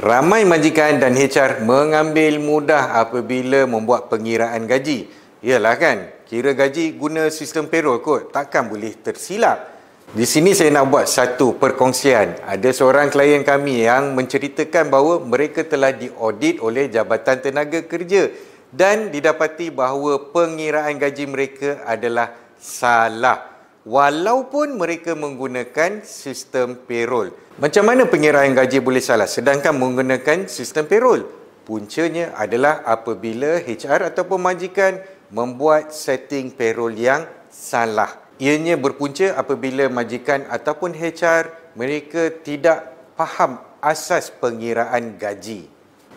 Ramai majikan dan HR mengambil mudah apabila membuat pengiraan gaji. Yalah kan, kira gaji guna sistem payroll kot, takkan boleh tersilap. Di sini saya nak buat satu perkongsian. Ada seorang klien kami yang menceritakan bahawa mereka telah diaudit oleh Jabatan Tenaga Kerja dan didapati bahawa pengiraan gaji mereka adalah salah walaupun mereka menggunakan sistem payroll. Macam mana pengiraan gaji boleh salah sedangkan menggunakan sistem payroll? Puncanya adalah apabila HR ataupun majikan membuat setting payroll yang salah. Ianya berpunca apabila majikan ataupun HR mereka tidak faham asas pengiraan gaji.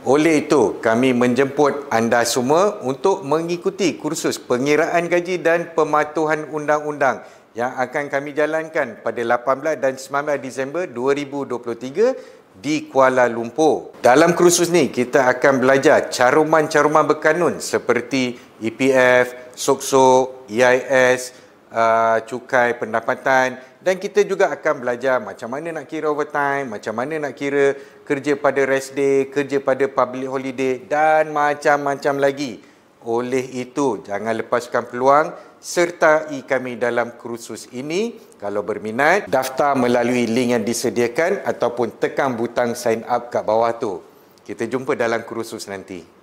Oleh itu, kami menjemput anda semua untuk mengikuti kursus pengiraan gaji dan pematuhan undang-undang yang akan kami jalankan pada 18 dan 19 Disember 2023 di Kuala Lumpur. Dalam kursus ni kita akan belajar caruman-caruman berkanun seperti EPF, SOKSO, EIS, uh, cukai pendapatan dan kita juga akan belajar macam mana nak kira overtime, macam mana nak kira kerja pada rest day, kerja pada public holiday dan macam-macam lagi. Oleh itu, jangan lepaskan peluang sertai kami dalam kursus ini. Kalau berminat, daftar melalui link yang disediakan ataupun tekan butang sign up kat bawah tu. Kita jumpa dalam kursus nanti.